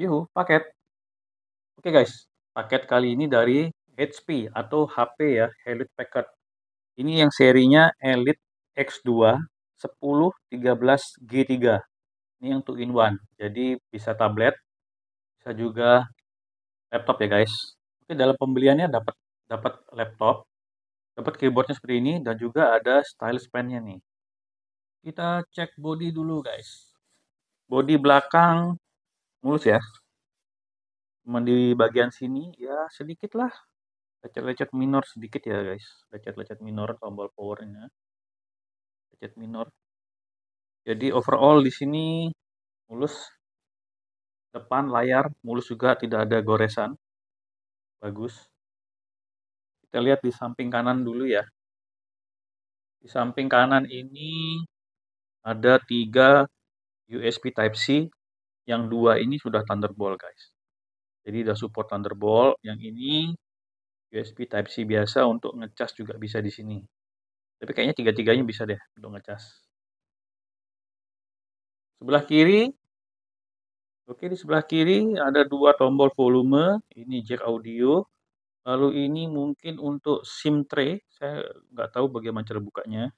Yuhu, paket. Oke okay guys, paket kali ini dari HP atau HP ya, Elite Packet. Ini yang serinya Elite X2 10 13 G3. Ini yang 2 in 1. Jadi bisa tablet, bisa juga laptop ya guys. Oke, dalam pembeliannya dapat dapat laptop, dapat keyboardnya seperti ini dan juga ada stylus pennya nih. Kita cek body dulu guys. Body belakang mulus ya cuma di bagian sini ya sedikit lah lecet-lecet minor sedikit ya guys lecet-lecet minor tombol powernya lecet minor jadi overall di sini mulus depan layar mulus juga tidak ada goresan bagus kita lihat di samping kanan dulu ya di samping kanan ini ada tiga USB Type C yang dua ini sudah Thunderbolt guys. Jadi sudah support Thunderbolt. Yang ini USB Type-C biasa untuk ngecas juga bisa di sini. Tapi kayaknya tiga-tiganya bisa deh untuk ngecas. Sebelah kiri, oke di sebelah kiri ada dua tombol volume, ini jack audio, lalu ini mungkin untuk SIM tray, saya nggak tahu bagaimana cara bukanya,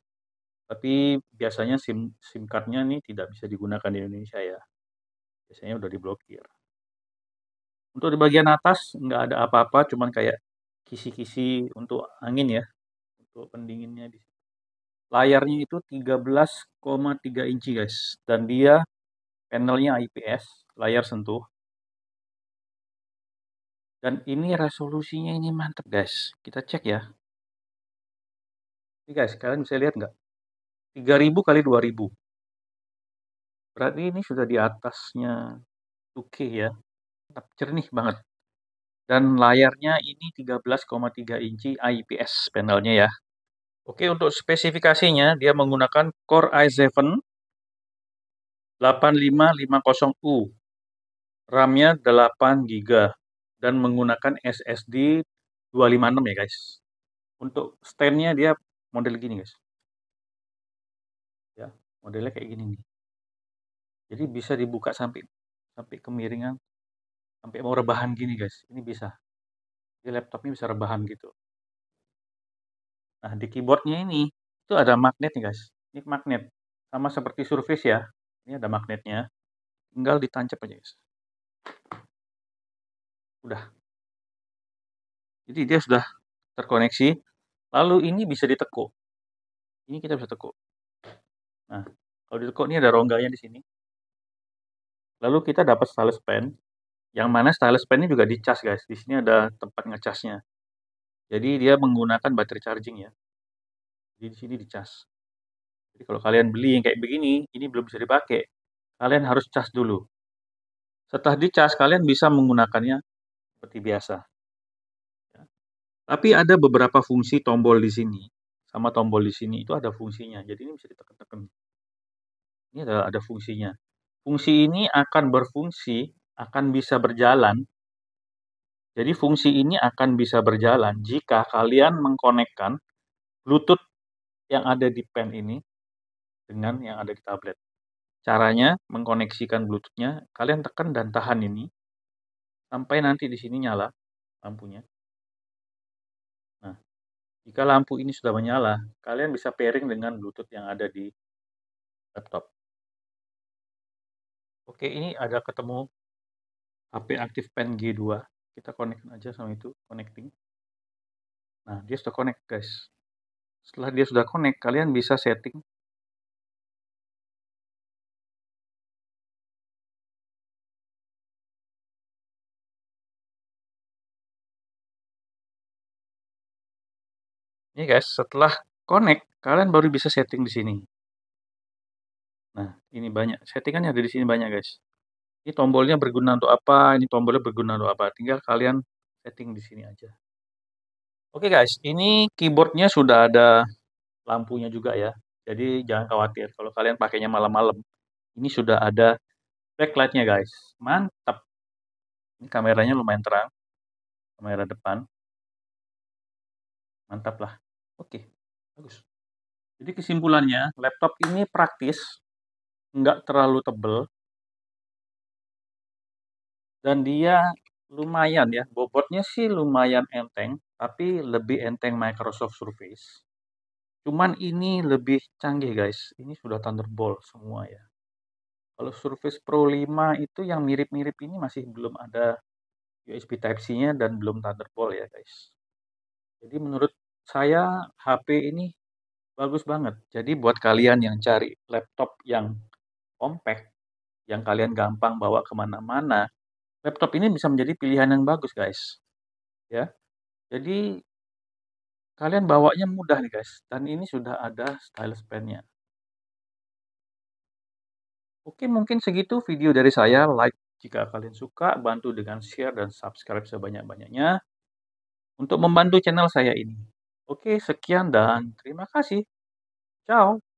tapi biasanya SIM SIM card-nya ini tidak bisa digunakan di Indonesia ya biasanya udah diblokir. Untuk di bagian atas nggak ada apa-apa, cuman kayak kisi-kisi untuk angin ya, untuk pendinginnya di Layarnya itu 13,3 inci guys, dan dia panelnya IPS, layar sentuh. Dan ini resolusinya ini mantep guys, kita cek ya. Ini guys, kalian bisa lihat nggak? 3000 kali 2000. Berarti ini sudah di atasnya 2K ya. Tetap jernih banget. Dan layarnya ini 13,3 inci IPS panelnya ya. Oke, untuk spesifikasinya dia menggunakan Core i7 8550U. RAM-nya 8 GB dan menggunakan SSD 256 ya, guys. Untuk stand-nya dia model gini, guys. Ya, modelnya kayak gini nih jadi bisa dibuka sampai sampai kemiringan sampai mau rebahan gini guys ini bisa di laptopnya bisa rebahan gitu nah di keyboardnya ini itu ada magnet nih guys ini magnet sama seperti surface ya ini ada magnetnya tinggal ditancap aja guys udah jadi dia sudah terkoneksi lalu ini bisa ditekuk ini kita bisa tekuk nah kalau ditekuk ini ada rongganya di sini Lalu kita dapat stylus pen, yang mana stylus pen ini juga dicas guys. Di sini ada tempat ngecasnya. Jadi dia menggunakan baterai charging ya. Jadi di sini dicas. Jadi kalau kalian beli yang kayak begini, ini belum bisa dipakai. Kalian harus cas dulu. Setelah dicas, kalian bisa menggunakannya seperti biasa. Ya. Tapi ada beberapa fungsi tombol di sini. Sama tombol di sini itu ada fungsinya. Jadi ini bisa ditekan-tekan. Ini ada, ada fungsinya fungsi ini akan berfungsi, akan bisa berjalan. Jadi fungsi ini akan bisa berjalan jika kalian mengkonekkan Bluetooth yang ada di pen ini dengan yang ada di tablet. Caranya mengkoneksikan Bluetoothnya, kalian tekan dan tahan ini sampai nanti di sini nyala lampunya. Nah, jika lampu ini sudah menyala, kalian bisa pairing dengan Bluetooth yang ada di laptop. Oke, ini ada ketemu HP hmm. aktif pen G2. Kita connect aja sama itu, connecting. Nah, dia sudah connect, guys. Setelah dia sudah connect, kalian bisa setting Ini guys, setelah connect, kalian baru bisa setting di sini. Nah, ini banyak, settingan yang ada di sini banyak guys. Ini tombolnya berguna untuk apa, ini tombolnya berguna untuk apa. Tinggal kalian setting di sini aja. Oke okay guys, ini keyboardnya sudah ada lampunya juga ya. Jadi jangan khawatir kalau kalian pakainya malam-malam. Ini sudah ada backlightnya guys. Mantap. Ini kameranya lumayan terang. Kamera depan. Mantap lah. Oke, okay. bagus. Jadi kesimpulannya, laptop ini praktis, Nggak terlalu tebel. Dan dia lumayan ya, bobotnya sih lumayan enteng, tapi lebih enteng Microsoft Surface. Cuman ini lebih canggih guys, ini sudah Thunderbolt semua ya. Kalau Surface Pro 5 itu yang mirip-mirip ini masih belum ada USB Type-C-nya dan belum Thunderbolt ya guys. Jadi menurut saya HP ini bagus banget. Jadi buat kalian yang cari laptop yang compact yang kalian hmm. gampang bawa kemana-mana, laptop ini bisa menjadi pilihan yang bagus, guys. Ya, jadi kalian bawanya mudah nih, guys. Dan ini sudah ada stylus pennya. Oke, mungkin segitu video dari saya. Like jika kalian suka, bantu dengan share dan subscribe sebanyak-banyaknya untuk membantu channel saya ini. Oke, sekian dan terima kasih. Ciao.